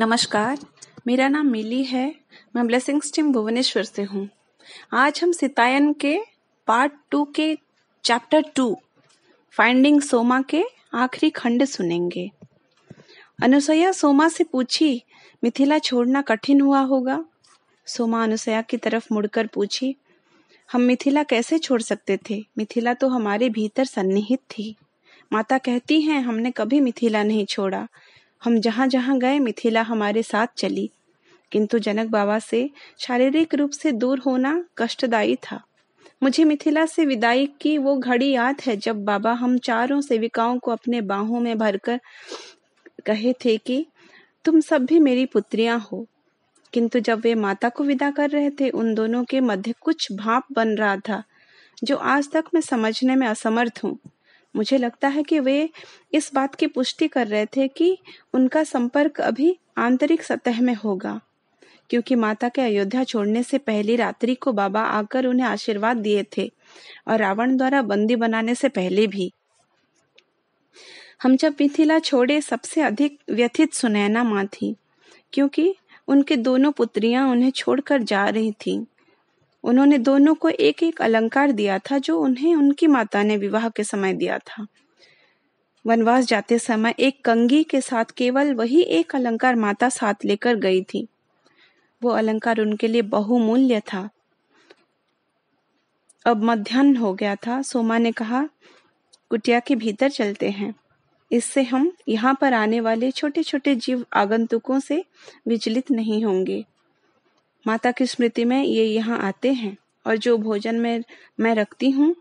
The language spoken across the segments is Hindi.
नमस्कार मेरा नाम मिली है मैं ब्लेसिंग टीम भुवनेश्वर से हूँ आज हम सितायन के पार्ट टू के चैप्टर टू फाइंडिंग सोमा के आखिरी खंड सुनेंगे अनुसया सोमा से पूछी मिथिला छोड़ना कठिन हुआ होगा सोमा अनुसया की तरफ मुड़कर पूछी हम मिथिला कैसे छोड़ सकते थे मिथिला तो हमारे भीतर सन्निहित थी माता कहती हैं हमने कभी मिथिला नहीं छोड़ा हम जहां जहां गए मिथिला हमारे साथ चली किंतु जनक बाबा से शारीरिक रूप से दूर होना कष्टदायी था मुझे मिथिला से विदाई की वो घड़ी याद है जब बाबा हम चारों सेविकाओं को अपने बाहों में भरकर कहे थे कि तुम सब भी मेरी पुत्रियां हो किंतु जब वे माता को विदा कर रहे थे उन दोनों के मध्य कुछ भाप बन रहा था जो आज तक मैं समझने में असमर्थ हूँ मुझे लगता है कि वे इस बात की पुष्टि कर रहे थे कि उनका संपर्क अभी आंतरिक सतह में होगा क्योंकि माता के अयोध्या छोड़ने से पहली रात्रि को बाबा आकर उन्हें आशीर्वाद दिए थे और रावण द्वारा बंदी बनाने से पहले भी हम जब मिथिला छोड़े सबसे अधिक व्यथित सुनैना माँ थी क्योंकि उनके दोनों पुत्रियां उन्हें छोड़कर जा रही थीं। उन्होंने दोनों को एक एक अलंकार दिया था जो उन्हें उनकी माता ने विवाह के समय दिया था वनवास जाते समय एक कंगी के साथ केवल वही एक अलंकार माता साथ लेकर गई थी वो अलंकार उनके लिए बहुमूल्य था अब मध्यान्ह हो गया था सोमा ने कहा कुटिया के भीतर चलते हैं इससे हम यहाँ पर आने वाले छोटे छोटे जीव आगंतुकों से विचलित नहीं होंगे माता की स्मृति में ये यहाँ आते हैं और जो भोजन में मैं रखती हूँ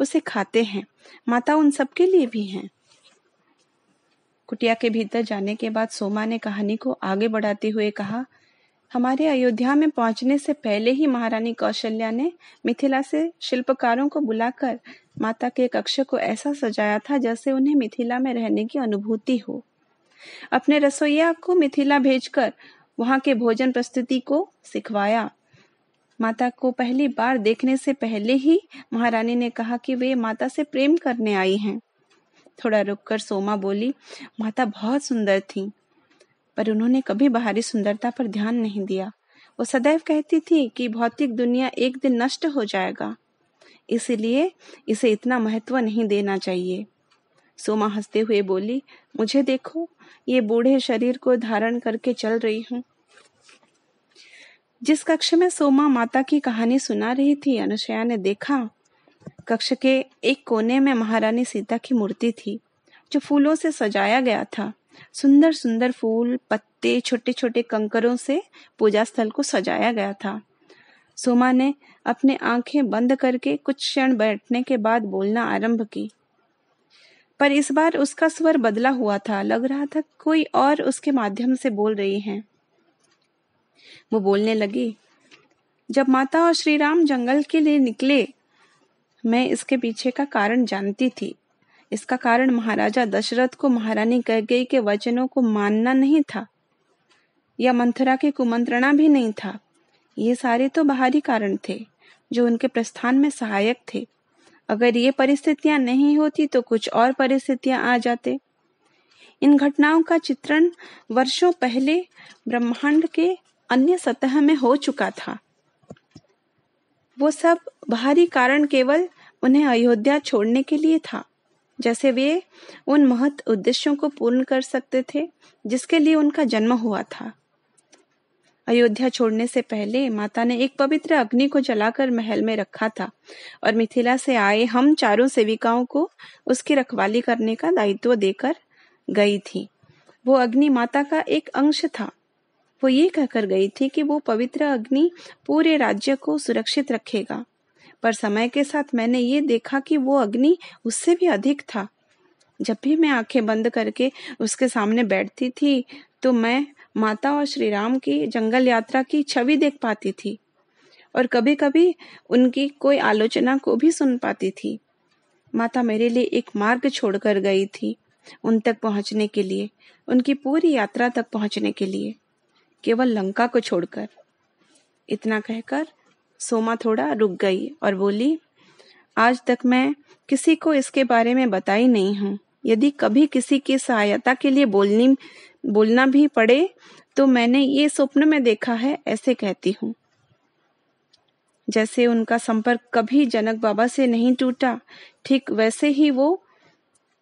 उसे खाते हैं माता उन सबके लिए भी हैं कुटिया के भीतर जाने के बाद सोमा ने कहानी को आगे बढ़ाते हुए कहा हमारे अयोध्या में पहुंचने से पहले ही महारानी कौशल्या ने मिथिला से शिल्पकारों को बुलाकर माता के कक्ष को ऐसा सजाया था जैसे उन्हें मिथिला में रहने की अनुभूति हो अपने रसोइया को मिथिला भेजकर वहां के भोजन प्रस्तुति को सिखवाया माता को पहली बार देखने से पहले ही महारानी ने कहा कि वे माता से प्रेम करने आई हैं थोड़ा रुककर सोमा बोली माता बहुत सुंदर थी पर उन्होंने कभी बाहरी सुंदरता पर ध्यान नहीं दिया वो सदैव कहती थी कि भौतिक दुनिया एक दिन नष्ट हो जाएगा इसलिए इसे इतना महत्व नहीं देना चाहिए सोमा हंसते हुए बोली मुझे देखो ये बूढ़े शरीर को धारण करके चल रही हूँ जिस कक्ष में सोमा माता की कहानी सुना रही थी अनुशया ने देखा कक्ष के एक कोने में महारानी सीता की मूर्ति थी जो फूलों से सजाया गया था सुंदर सुंदर फूल पत्ते छोटे छोटे कंकरों से पूजा स्थल को सजाया गया था सोमा ने अपने आंखें बंद करके कुछ क्षण बैठने के बाद बोलना आरंभ की पर इस बार उसका स्वर बदला हुआ था लग रहा था कोई और उसके माध्यम से बोल रही है वो बोलने लगी जब माता और श्री राम जंगल के लिए निकले मैं इसके पीछे का कारण जानती थी इसका कारण महाराजा दशरथ को महारानी कह गई के वचनों को मानना नहीं था या मंथरा की कुमंत्रणा भी नहीं था ये सारे तो बाहरी कारण थे जो उनके प्रस्थान में सहायक थे अगर ये परिस्थितियां नहीं होती तो कुछ और परिस्थितियां आ जाते इन घटनाओं का चित्रण वर्षों पहले ब्रह्मांड के अन्य सतह में हो चुका था वो सब बाहरी कारण केवल उन्हें अयोध्या छोड़ने के लिए था जैसे वे उन महत उद्देश्यों को पूर्ण कर सकते थे जिसके लिए उनका जन्म हुआ था अयोध्या छोड़ने से पहले माता ने एक पवित्र अग्नि को जलाकर महल में रखा था और मिथिला से आए हम चारों सेविकाओं को उसकी रखवाली करने का दायित्व देकर गई थी वो अग्नि माता का एक अंश था वो ये कहकर गई थी कि वो पवित्र अग्नि पूरे राज्य को सुरक्षित रखेगा पर समय के साथ मैंने ये देखा कि वो अग्नि उससे भी अधिक था जब भी मैं आंखें बंद करके उसके सामने बैठती थी तो मैं माता और श्री राम की जंगल यात्रा की छवि देख पाती थी और कभी कभी उनकी कोई आलोचना को भी सुन पाती थी माता मेरे लिए एक मार्ग छोड़कर गई थी उन तक पहुंचने के लिए उनकी पूरी यात्रा तक पहुंचने के लिए केवल लंका को छोड़कर इतना कहकर सोमा थोड़ा रुक गई और बोली आज तक मैं किसी को इसके बारे में बताई नहीं हूँ यदि कभी किसी की सहायता के लिए बोलनी बोलना भी पड़े तो मैंने ये स्वप्न में देखा है ऐसे कहती हूँ जैसे उनका संपर्क कभी जनक बाबा से नहीं टूटा ठीक वैसे ही वो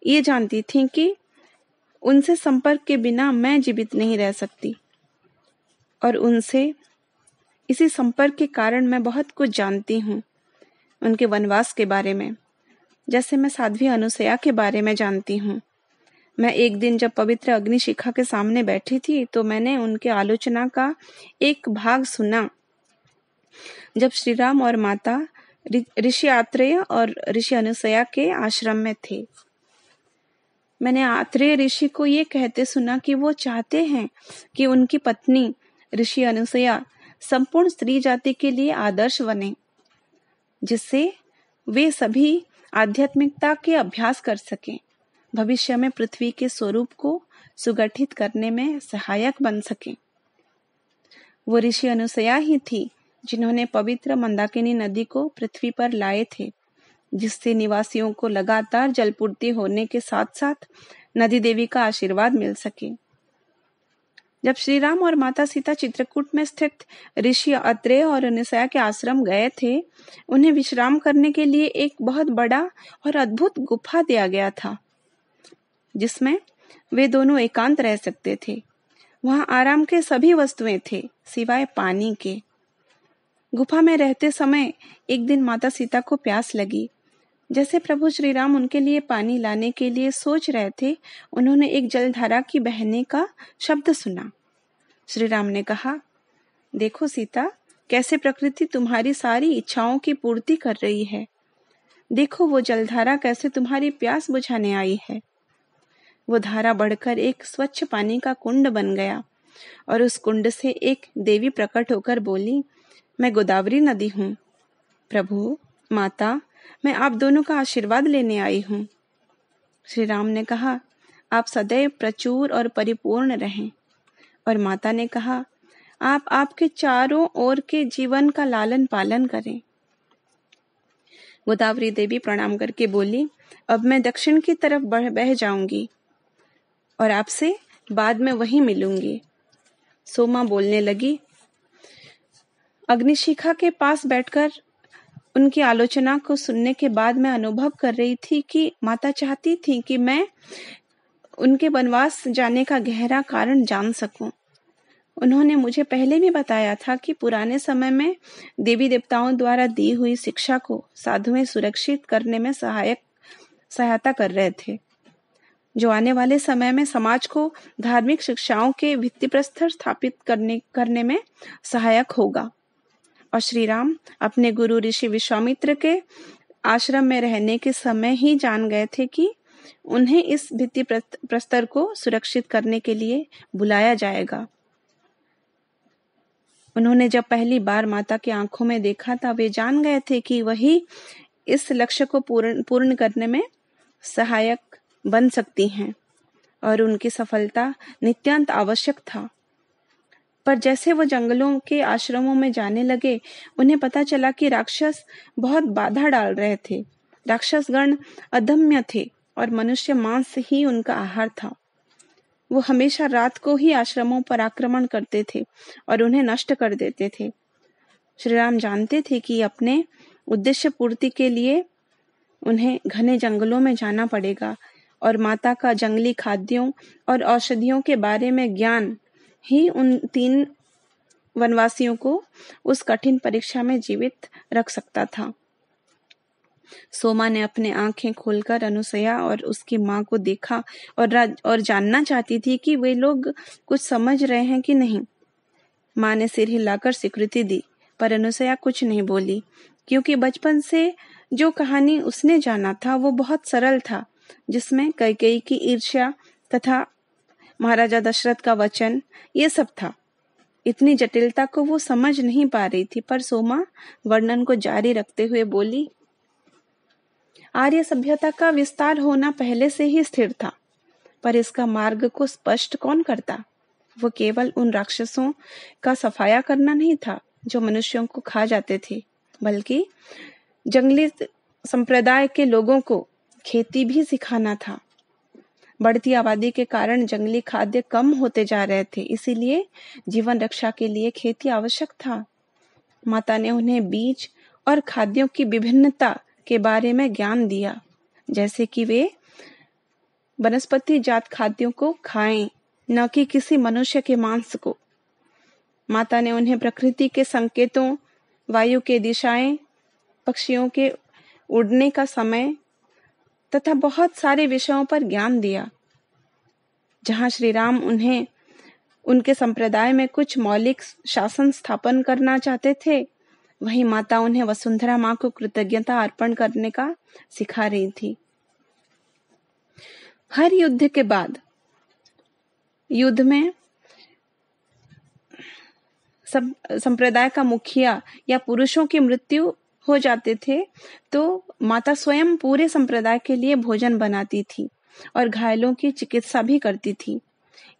ये जानती थी कि उनसे संपर्क के बिना मैं जीवित नहीं रह सकती और उनसे इसी संपर्क के कारण मैं बहुत कुछ जानती हूँ उनके वनवास के बारे में जैसे मैं साध्वी अनुसया के बारे में जानती हूँ मैं एक दिन जब पवित्र अग्निशिखा के सामने बैठी थी तो मैंने उनके आलोचना का एक भाग सुना जब श्री राम और माता ऋषि आत्रेय और ऋषि अनुसया के आश्रम में थे मैंने आत्रेय ऋषि को ये कहते सुना कि वो चाहते हैं कि उनकी पत्नी ऋषि अनुसया संपूर्ण स्त्री जाति के लिए आदर्श बने जिससे वे सभी आध्यात्मिकता के अभ्यास कर सकें भविष्य में पृथ्वी के स्वरूप को सुगठित करने में सहायक बन सके वो ऋषि अनुसया ही थी जिन्होंने पवित्र मंदाकिनी नदी को पृथ्वी पर लाए थे जिससे निवासियों को लगातार जलपूर्ति होने के साथ साथ नदी देवी का आशीर्वाद मिल सके जब श्री राम और माता सीता चित्रकूट में स्थित ऋषि अत्रेय और अनुसया के आश्रम गए थे उन्हें विश्राम करने के लिए एक बहुत बड़ा और अद्भुत गुफा दिया गया था जिसमें वे दोनों एकांत रह सकते थे वहां आराम के सभी वस्तुएं थे सिवाय पानी के गुफा में रहते समय एक दिन माता सीता को प्यास लगी जैसे प्रभु श्री राम उनके लिए पानी लाने के लिए सोच रहे थे उन्होंने एक जलधारा की बहने का शब्द सुना श्री राम ने कहा देखो सीता कैसे प्रकृति तुम्हारी सारी इच्छाओं की पूर्ति कर रही है देखो वो जलधारा कैसे तुम्हारी प्यास बुझाने आई है वो धारा बढ़कर एक स्वच्छ पानी का कुंड बन गया और उस कुंड से एक देवी प्रकट होकर बोली मैं गोदावरी नदी हूँ प्रभु माता मैं आप दोनों का आशीर्वाद लेने आई हूँ श्री राम ने कहा आप सदैव प्रचुर और परिपूर्ण रहें और माता ने कहा आप आपके चारों ओर के जीवन का लालन पालन करें गोदावरी देवी प्रणाम करके बोली अब मैं दक्षिण की तरफ बह जाऊंगी और आपसे बाद में वहीं मिलूंगी सोमा बोलने लगी अग्निशिखा के पास बैठकर उनकी आलोचना को सुनने के बाद मैं अनुभव कर रही थी कि माता चाहती थी कि मैं उनके वनवास जाने का गहरा कारण जान सकूं। उन्होंने मुझे पहले भी बताया था कि पुराने समय में देवी देवताओं द्वारा दी हुई शिक्षा को साधुएं सुरक्षित करने में सहायक सहायता कर रहे थे जो आने वाले समय में समाज को धार्मिक शिक्षाओं के भित्ति प्रस्तर स्थापित करने करने में सहायक होगा और श्री राम अपने गुरु ऋषि विश्वामित्र के आश्रम में रहने के समय ही जान गए थे कि उन्हें इस भित्ति प्रस्तर को सुरक्षित करने के लिए बुलाया जाएगा उन्होंने जब पहली बार माता की आंखों में देखा था वे जान गए थे कि वही इस लक्ष्य को पूर्ण पूर्ण करने में सहायक बन सकती हैं और उनकी सफलता नित्यांत आवश्यक था पर जैसे वो जंगलों के आश्रमों में जाने लगे उन्हें पता चला कि राक्षस बहुत बाधा डाल रहे थे राक्षसगण अदम्य थे और मनुष्य मांस ही उनका आहार था वो हमेशा रात को ही आश्रमों पर आक्रमण करते थे और उन्हें नष्ट कर देते थे श्री राम जानते थे कि अपने उद्देश्य पूर्ति के लिए उन्हें घने जंगलों में जाना पड़ेगा और माता का जंगली खाद्यों और औषधियों के बारे में ज्ञान ही उन तीन वनवासियों को उस कठिन परीक्षा में जीवित रख सकता था सोमा ने अपने आंखें खोलकर अनुसया और उसकी माँ को देखा और और जानना चाहती थी कि वे लोग कुछ समझ रहे हैं कि नहीं माँ ने सिर हिलाकर स्वीकृति दी पर अनुसया कुछ नहीं बोली क्योंकि बचपन से जो कहानी उसने जाना था वो बहुत सरल था जिसमें कैकेयी की ईर्ष्या तथा महाराजा दशरथ का वचन ये सब था इतनी जटिलता को वो समझ नहीं पा रही थी पर सोमा वर्णन को जारी रखते हुए बोली आर्य सभ्यता का विस्तार होना पहले से ही स्थिर था पर इसका मार्ग को स्पष्ट कौन करता वो केवल उन राक्षसों का सफाया करना नहीं था जो मनुष्यों को खा जाते थे बल्कि जंगली संप्रदाय के लोगों को खेती भी सिखाना था बढ़ती आबादी के कारण जंगली खाद्य कम होते जा रहे थे इसीलिए जीवन रक्षा के लिए खेती आवश्यक था माता ने उन्हें बीज और खाद्यों की विभिन्नता के बारे में ज्ञान दिया जैसे कि वे वनस्पति जात खाद्यों को खाएं न कि किसी मनुष्य के मांस को माता ने उन्हें प्रकृति के संकेतों वायु के दिशाएं पक्षियों के उड़ने का समय तथा बहुत सारे विषयों पर ज्ञान दिया जहां श्री राम उन्हें उनके संप्रदाय में कुछ मौलिक शासन स्थापन करना चाहते थे वहीं माता उन्हें वसुंधरा माँ को कृतज्ञता अर्पण करने का सिखा रही थी हर युद्ध के बाद युद्ध में सब संप्रदाय का मुखिया या पुरुषों की मृत्यु हो जाते थे तो माता स्वयं पूरे संप्रदाय के लिए भोजन बनाती थी और घायलों की चिकित्सा भी करती थी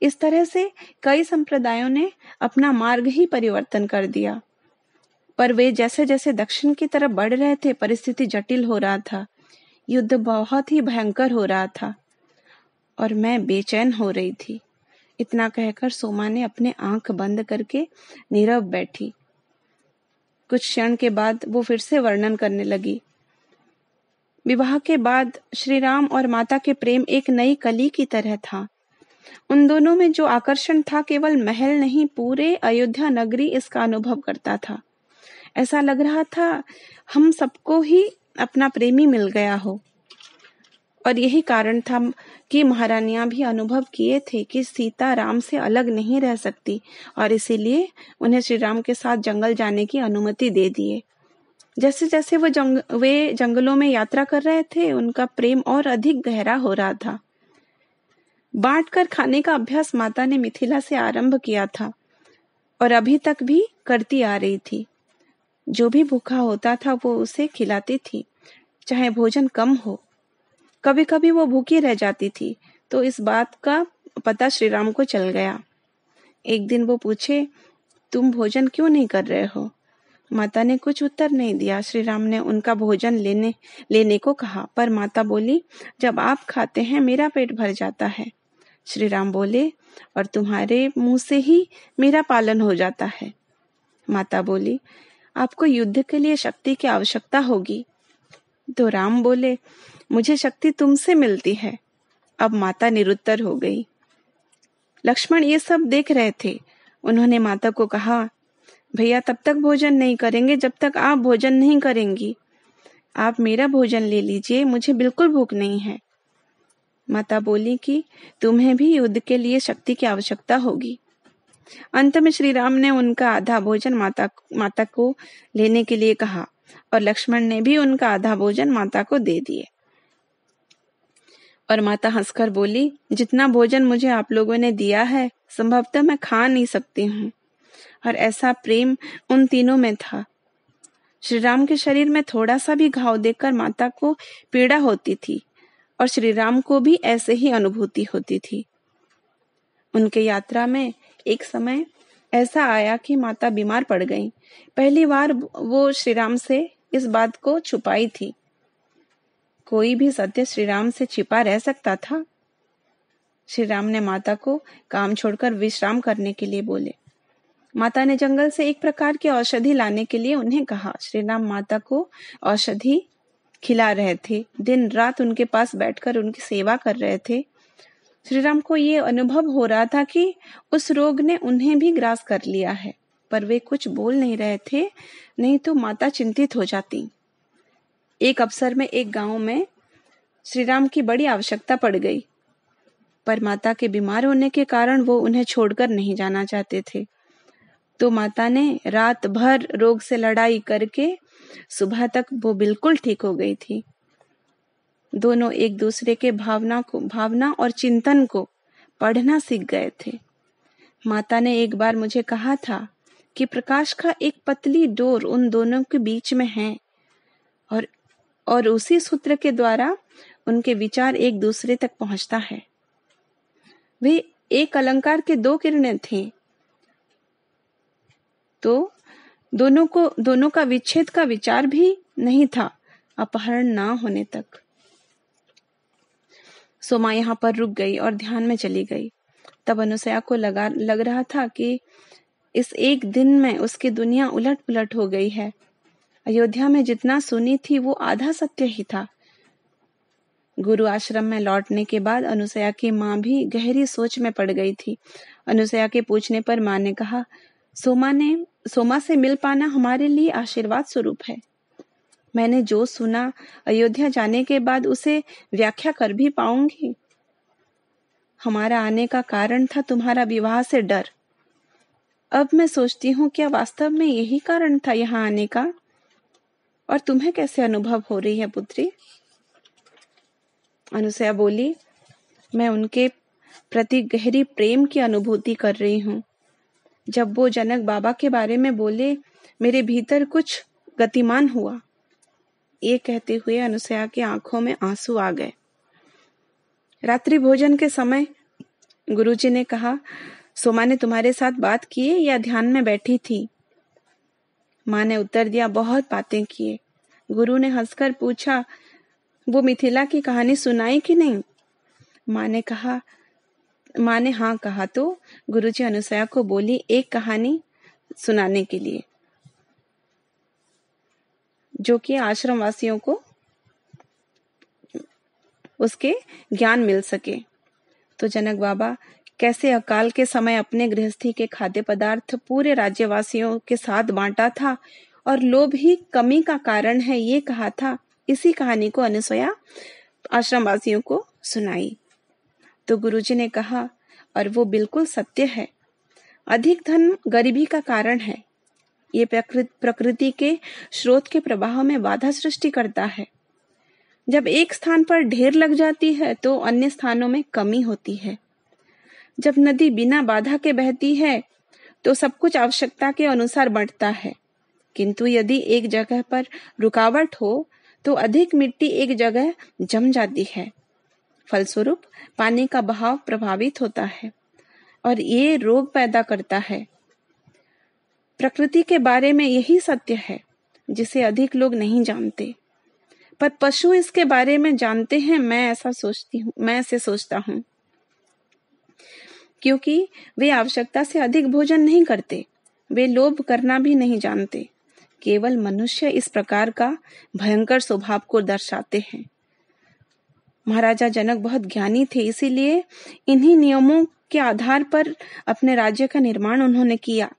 इस तरह से कई संप्रदायों ने अपना मार्ग ही परिवर्तन कर दिया पर वे जैसे जैसे दक्षिण की तरफ बढ़ रहे थे परिस्थिति जटिल हो रहा था युद्ध बहुत ही भयंकर हो रहा था और मैं बेचैन हो रही थी इतना कहकर सोमा ने अपने आंख बंद करके नीरव बैठी कुछ क्षण के बाद वो फिर से वर्णन करने लगी विवाह के बाद श्री राम और माता के प्रेम एक नई कली की तरह था उन दोनों में जो आकर्षण था केवल महल नहीं पूरे अयोध्या नगरी इसका अनुभव करता था ऐसा लग रहा था हम सबको ही अपना प्रेमी मिल गया हो और यही कारण था की महारानियां भी अनुभव किए थे कि सीता राम से अलग नहीं रह सकती और इसीलिए उन्हें श्री राम के साथ जंगल जाने की अनुमति दे दिए जैसे जैसे वो जंग वे जंगलों में यात्रा कर रहे थे उनका प्रेम और अधिक गहरा हो रहा था बांट कर खाने का अभ्यास माता ने मिथिला से आरंभ किया था और अभी तक भी करती आ रही थी जो भी भूखा होता था वो उसे खिलाती थी चाहे भोजन कम हो कभी कभी वो भूखी रह जाती थी तो इस बात का पता श्री राम को चल गया एक दिन वो पूछे तुम भोजन क्यों नहीं कर रहे हो माता ने कुछ उत्तर नहीं दिया श्री राम ने उनका भोजन लेने लेने को कहा पर माता बोली जब आप खाते हैं मेरा पेट भर जाता है श्री राम बोले और तुम्हारे मुंह से ही मेरा पालन हो जाता है माता बोली आपको युद्ध के लिए शक्ति की आवश्यकता होगी तो राम बोले मुझे शक्ति तुमसे मिलती है अब माता निरुत्तर हो गई लक्ष्मण ये सब देख रहे थे उन्होंने माता को कहा भैया तब तक भोजन नहीं करेंगे जब तक आप भोजन नहीं करेंगी आप मेरा भोजन ले लीजिए मुझे बिल्कुल भूख नहीं है माता बोली कि तुम्हें भी युद्ध के लिए शक्ति की आवश्यकता होगी अंत में श्री राम ने उनका आधा भोजन माता माता को लेने के लिए कहा और लक्ष्मण ने भी उनका आधा भोजन माता को दे दिए और माता हंसकर बोली जितना भोजन मुझे आप लोगों ने दिया है संभवतः मैं खा नहीं सकती हूँ और ऐसा प्रेम उन तीनों में था श्री राम के शरीर में थोड़ा सा भी घाव देखकर माता को पीड़ा होती थी और श्री राम को भी ऐसे ही अनुभूति होती थी उनके यात्रा में एक समय ऐसा आया कि माता बीमार पड़ गई पहली बार वो श्री राम से इस बात को छुपाई थी कोई भी सत्य श्री राम से छिपा रह सकता था श्री राम ने माता को काम छोड़कर विश्राम करने के लिए बोले माता ने जंगल से एक प्रकार की औषधि लाने के लिए उन्हें कहा श्री राम माता को औषधि खिला रहे थे दिन रात उनके पास बैठकर उनकी सेवा कर रहे थे श्री राम को ये अनुभव हो रहा था कि उस रोग ने उन्हें भी ग्रास कर लिया है पर वे कुछ बोल नहीं रहे थे नहीं तो माता चिंतित हो जाती एक अवसर में एक गांव में श्री राम की बड़ी आवश्यकता पड़ गई पर माता के बीमार होने के कारण वो उन्हें छोड़कर नहीं जाना चाहते थे तो माता ने रात भर रोग से लड़ाई करके सुबह तक वो बिल्कुल ठीक हो गई थी दोनों एक दूसरे के भावना को भावना और चिंतन को पढ़ना सीख गए थे माता ने एक बार मुझे कहा था कि प्रकाश का एक पतली डोर उन दोनों के बीच में है और उसी सूत्र के द्वारा उनके विचार एक दूसरे तक पहुंचता है वे एक अलंकार के दो किरणें थे तो दोनों को दोनों का विच्छेद का विचार भी नहीं था अपहरण ना होने तक सोमा यहां पर रुक गई और ध्यान में चली गई तब अनुसया को लगा लग रहा था कि इस एक दिन में उसकी दुनिया उलट पुलट हो गई है अयोध्या में जितना सुनी थी वो आधा सत्य ही था गुरु आश्रम में लौटने के बाद अनुसया की माँ भी गहरी सोच में पड़ गई थी अनुसया के पूछने पर माँ ने कहा सोमा ने सोमा से मिल पाना हमारे लिए आशीर्वाद स्वरूप है मैंने जो सुना अयोध्या जाने के बाद उसे व्याख्या कर भी पाऊंगी हमारा आने का कारण था तुम्हारा विवाह से डर अब मैं सोचती हूँ क्या वास्तव में यही कारण था यहाँ आने का और तुम्हें कैसे अनुभव हो रही है पुत्री अनुसया बोली मैं उनके प्रति गहरी प्रेम की अनुभूति कर रही हूँ जब वो जनक बाबा के बारे में बोले मेरे भीतर कुछ गतिमान हुआ ये कहते हुए अनुसया की आंखों में आंसू आ गए रात्रि भोजन के समय गुरुजी ने कहा सोमा ने तुम्हारे साथ बात किए या ध्यान में बैठी थी माँ ने उत्तर दिया बहुत बातें किए गुरु ने हंसकर पूछा वो मिथिला की कहानी सुनाई कि नहीं माँ ने कहा माँ ने हाँ कहा तो गुरुजी अनुसया को बोली एक कहानी सुनाने के लिए जो कि आश्रम वासियों को उसके ज्ञान मिल सके तो जनक बाबा कैसे अकाल के समय अपने गृहस्थी के खाद्य पदार्थ पूरे राज्यवासियों के साथ बांटा था और लोभ ही कमी का कारण है ये कहा था इसी कहानी को अनुसुया आश्रम वासियों को सुनाई तो गुरुजी ने कहा और वो बिल्कुल सत्य है अधिक धन गरीबी का कारण है ये प्रकृति के स्रोत के प्रवाह में बाधा सृष्टि करता है जब एक स्थान पर ढेर लग जाती है तो अन्य स्थानों में कमी होती है जब नदी बिना बाधा के बहती है तो सब कुछ आवश्यकता के अनुसार बढ़ता है किंतु यदि एक जगह पर रुकावट हो तो अधिक मिट्टी एक जगह जम जाती है फलस्वरूप पानी का बहाव प्रभावित होता है और ये रोग पैदा करता है प्रकृति के बारे में यही सत्य है जिसे अधिक लोग नहीं जानते पर पशु इसके बारे में जानते हैं मैं ऐसा सोचती हूँ मैं ऐसे सोचता हूँ क्योंकि वे आवश्यकता से अधिक भोजन नहीं करते वे लोभ करना भी नहीं जानते केवल मनुष्य इस प्रकार का भयंकर स्वभाव को दर्शाते हैं महाराजा जनक बहुत ज्ञानी थे इसीलिए इन्हीं नियमों के आधार पर अपने राज्य का निर्माण उन्होंने किया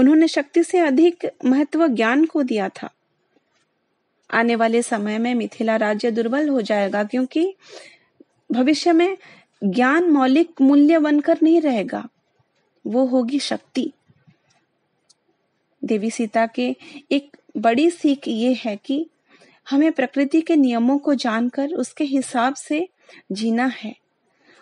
उन्होंने शक्ति से अधिक महत्व ज्ञान को दिया था आने वाले समय में मिथिला राज्य दुर्बल हो जाएगा क्योंकि भविष्य में ज्ञान मौलिक मूल्य बनकर नहीं रहेगा वो होगी शक्ति देवी सीता के एक बड़ी सीख ये है कि हमें प्रकृति के नियमों को जानकर उसके हिसाब से जीना है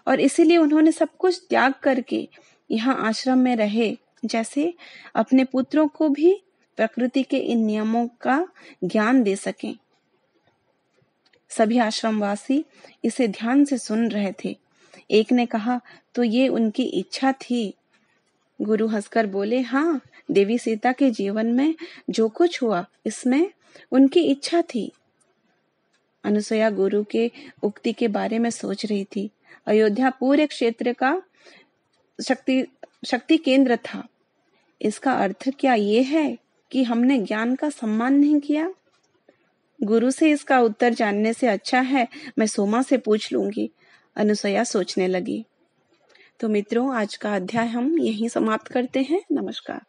और इसीलिए उन्होंने सब कुछ त्याग करके यहाँ आश्रम में रहे जैसे अपने पुत्रों को भी प्रकृति के इन नियमों का ज्ञान दे सकें सभी आश्रमवासी इसे ध्यान से सुन रहे थे एक ने कहा तो ये उनकी इच्छा थी गुरु हंसकर बोले हाँ देवी सीता के जीवन में जो कुछ हुआ इसमें उनकी इच्छा थी अनुसया गुरु के उक्ति के बारे में सोच रही थी अयोध्या पूरे क्षेत्र का शक्ति शक्ति केंद्र था इसका अर्थ क्या ये है कि हमने ज्ञान का सम्मान नहीं किया गुरु से इसका उत्तर जानने से अच्छा है मैं सोमा से पूछ लूंगी अनुसया सोचने लगी तो मित्रों आज का अध्याय हम यहीं समाप्त करते हैं नमस्कार